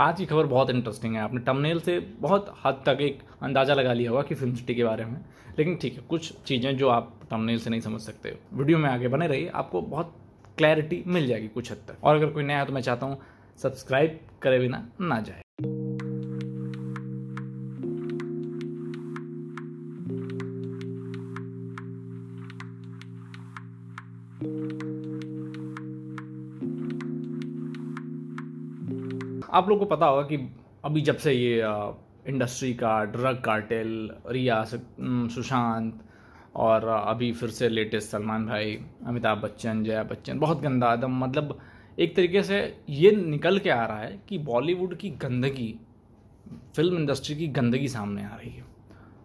आज की खबर बहुत इंटरेस्टिंग है आपने टमनेल से बहुत हद तक एक अंदाज़ा लगा लिया होगा कि फिल्म सिटी के बारे में लेकिन ठीक है कुछ चीज़ें जो आप टमनेल से नहीं समझ सकते हो वीडियो में आगे बने रहिए आपको बहुत क्लैरिटी मिल जाएगी कुछ हद तक और अगर कोई नया है तो मैं चाहता हूँ सब्सक्राइब करे बिना ना जाए आप लोग को पता होगा कि अभी जब से ये इंडस्ट्री का ड्रग कार्टेल रिया सुशांत और अभी फिर से लेटेस्ट सलमान भाई अमिताभ बच्चन जया बच्चन बहुत गंदा एकदम मतलब एक तरीके से ये निकल के आ रहा है कि बॉलीवुड की गंदगी फिल्म इंडस्ट्री की गंदगी सामने आ रही है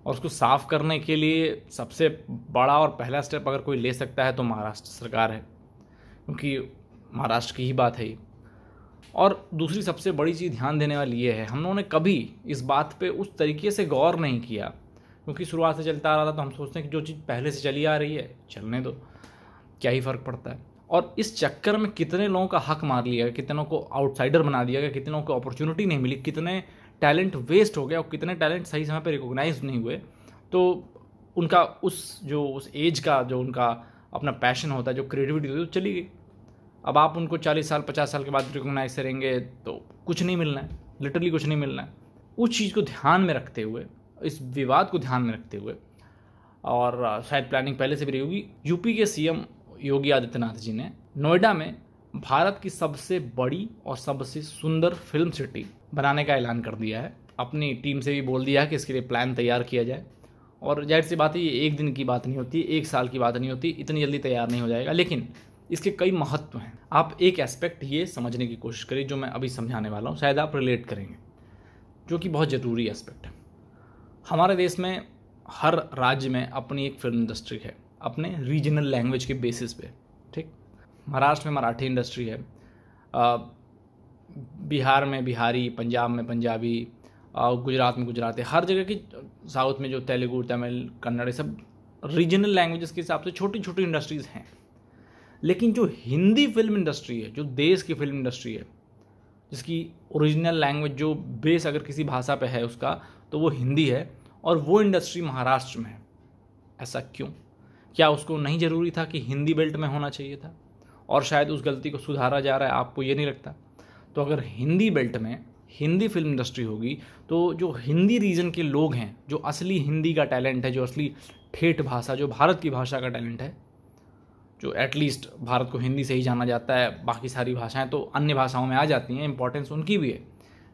और उसको साफ़ करने के लिए सबसे बड़ा और पहला स्टेप अगर कोई ले सकता है तो महाराष्ट्र सरकार है क्योंकि महाराष्ट्र की ही बात है और दूसरी सबसे बड़ी चीज़ ध्यान देने वाली ये है हम लोगों ने कभी इस बात पे उस तरीके से गौर नहीं किया क्योंकि शुरुआत से चलता आ रहा था तो हम सोचते हैं कि जो चीज़ पहले से चली आ रही है चलने दो क्या ही फ़र्क पड़ता है और इस चक्कर में कितने लोगों का हक मार लिया गया कितनों को आउटसाइडर बना दिया गया कितनों को अपॉर्चुनिटी नहीं मिली कितने टैलेंट वेस्ट हो गया और कितने टैलेंट सही समय पर रिकोगनाइज नहीं हुए तो उनका उस जो उस एज का जो उनका अपना पैशन होता है जो क्रिएटिविटी होती है वो चली गई अब आप उनको चालीस साल पचास साल के बाद रिकोगनाइज करेंगे तो कुछ नहीं मिलना है लिटरली कुछ नहीं मिलना है उस चीज़ को ध्यान में रखते हुए इस विवाद को ध्यान में रखते हुए और शायद प्लानिंग पहले से भी रही होगी यूपी के सीएम योगी आदित्यनाथ जी ने नोएडा में भारत की सबसे बड़ी और सबसे सुंदर फिल्म सिटी बनाने का ऐलान कर दिया है अपनी टीम से भी बोल दिया है कि इसके लिए प्लान तैयार किया जाए और जाहिर सी बात है ये एक दिन की बात नहीं होती एक साल की बात नहीं होती इतनी जल्दी तैयार नहीं हो जाएगा लेकिन इसके कई महत्व हैं आप एक एस्पेक्ट ये समझने की कोशिश करें जो मैं अभी समझाने वाला हूँ शायद आप रिलेट करेंगे जो कि बहुत ज़रूरी एस्पेक्ट है हमारे देश में हर राज्य में अपनी एक फिल्म इंडस्ट्री है अपने रीजनल लैंग्वेज के बेसिस पे ठीक महाराष्ट्र में मराठी इंडस्ट्री है बिहार में बिहारी पंजाब में पंजाबी गुजरात में गुजराती हर जगह की साउथ में जो तेलुगु तमिल कन्नड़ सब रीजनल लैंग्वेजेस के हिसाब से छोटी छोटी इंडस्ट्रीज़ हैं लेकिन जो हिंदी फिल्म इंडस्ट्री है जो देश की फिल्म इंडस्ट्री है जिसकी ओरिजिनल लैंग्वेज जो बेस अगर किसी भाषा पे है उसका तो वो हिंदी है और वो इंडस्ट्री महाराष्ट्र में है ऐसा क्यों क्या उसको नहीं ज़रूरी था कि हिंदी बेल्ट में होना चाहिए था और शायद उस गलती को सुधारा जा रहा है आपको ये नहीं लगता तो अगर हिंदी बेल्ट में हिंदी फिल्म इंडस्ट्री होगी तो जो हिंदी रीजन के लोग हैं जो असली हिंदी का टैलेंट है जो असली ठेठ भाषा जो भारत की भाषा का टैलेंट है जो एटलीस्ट भारत को हिंदी से ही जाना जाता है बाकी सारी भाषाएं तो अन्य भाषाओं में आ जाती हैं इंपॉर्टेंस उनकी भी है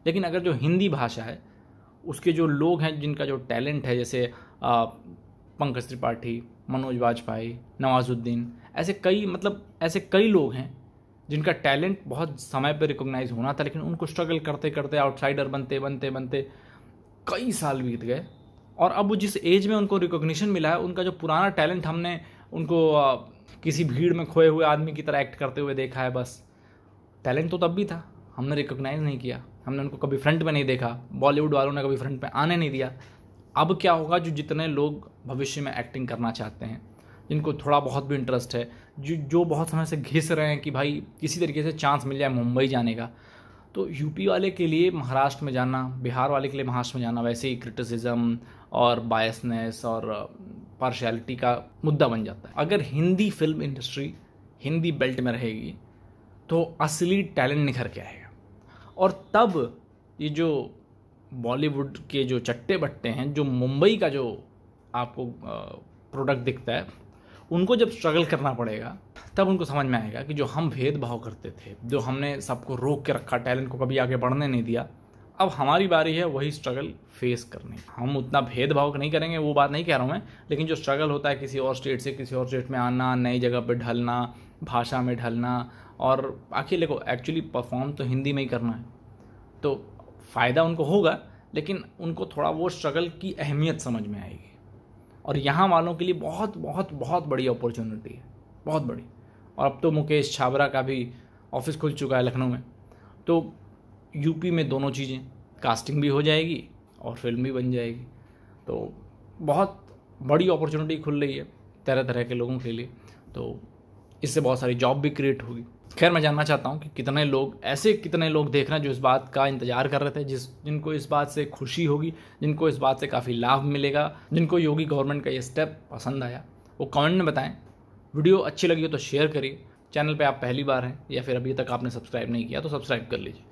लेकिन अगर जो हिंदी भाषा है उसके जो लोग हैं जिनका जो टैलेंट है जैसे पंकज त्रिपाठी मनोज वाजपेयी नवाजुद्दीन ऐसे कई मतलब ऐसे कई लोग हैं जिनका टैलेंट बहुत समय पर रिकॉग्नाइज होना था लेकिन उनको स्ट्रगल करते करते आउटसाइडर बनते बनते बनते कई साल बीत गए और अब जिस एज में उनको रिकॉग्निशन मिला है उनका जो पुराना टैलेंट हमने उनको किसी भीड़ में खोए हुए आदमी की तरह एक्ट करते हुए देखा है बस टैलेंट तो तब भी था हमने रिकोगनाइज़ नहीं किया हमने उनको कभी फ्रंट में नहीं देखा बॉलीवुड वालों ने कभी फ्रंट पे आने नहीं दिया अब क्या होगा जो जितने लोग भविष्य में एक्टिंग करना चाहते हैं जिनको थोड़ा बहुत भी इंटरेस्ट है जो जो बहुत समय से घिस रहे हैं कि भाई किसी तरीके से चांस मिल जाए मुंबई जाने का तो यूपी वाले के लिए महाराष्ट्र में जाना बिहार वाले के लिए महाराष्ट्र में जाना वैसे ही क्रिटिसिज्म और बायसनेस और पार्शियलिटी का मुद्दा बन जाता है अगर Hindi film industry Hindi belt में रहेगी तो असली टैलेंट निखर के आएगा और तब ये जो बॉलीवुड के जो चट्टे बट्टे हैं जो मुंबई का जो आपको प्रोडक्ट दिखता है उनको जब स्ट्रगल करना पड़ेगा तब उनको समझ में आएगा कि जो हम भेदभाव करते थे जो हमने सबको रोक के रखा टैलेंट को कभी आगे बढ़ने नहीं दिया अब हमारी बारी है वही स्ट्रगल फेस करने हम उतना भेदभाव नहीं करेंगे वो बात नहीं कह रहा हूँ मैं लेकिन जो स्ट्रगल होता है किसी और स्टेट से किसी और स्टेट में आना नई जगह पर ढलना भाषा में ढलना और आखिर देखो एक्चुअली परफॉर्म तो हिंदी में ही करना है तो फ़ायदा उनको होगा लेकिन उनको थोड़ा वो स्ट्रगल की अहमियत समझ में आएगी और यहाँ वालों के लिए बहुत बहुत बहुत बड़ी अपॉर्चुनिटी है बहुत बड़ी और अब तो मुकेश छाबरा का भी ऑफिस खुल चुका है लखनऊ में तो यूपी में दोनों चीज़ें कास्टिंग भी हो जाएगी और फिल्म भी बन जाएगी तो बहुत बड़ी अपॉर्चुनिटी खुल रही है तरह तरह के लोगों के लिए तो इससे बहुत सारी जॉब भी क्रिएट होगी खैर मैं जानना चाहता हूँ कि कितने लोग ऐसे कितने लोग देख रहे हैं जो इस बात का इंतजार कर रहे थे जिस जिनको इस बात से खुशी होगी जिनको इस बात से काफ़ी लाभ मिलेगा जिनको योगी गवर्नमेंट का ये स्टेप पसंद आया वो कमेंट में बताएं वीडियो अच्छी लगी हो तो शेयर करिए चैनल पे आप पहली बार हैं या फिर अभी तक आपने सब्सक्राइब नहीं किया तो सब्सक्राइब कर लीजिए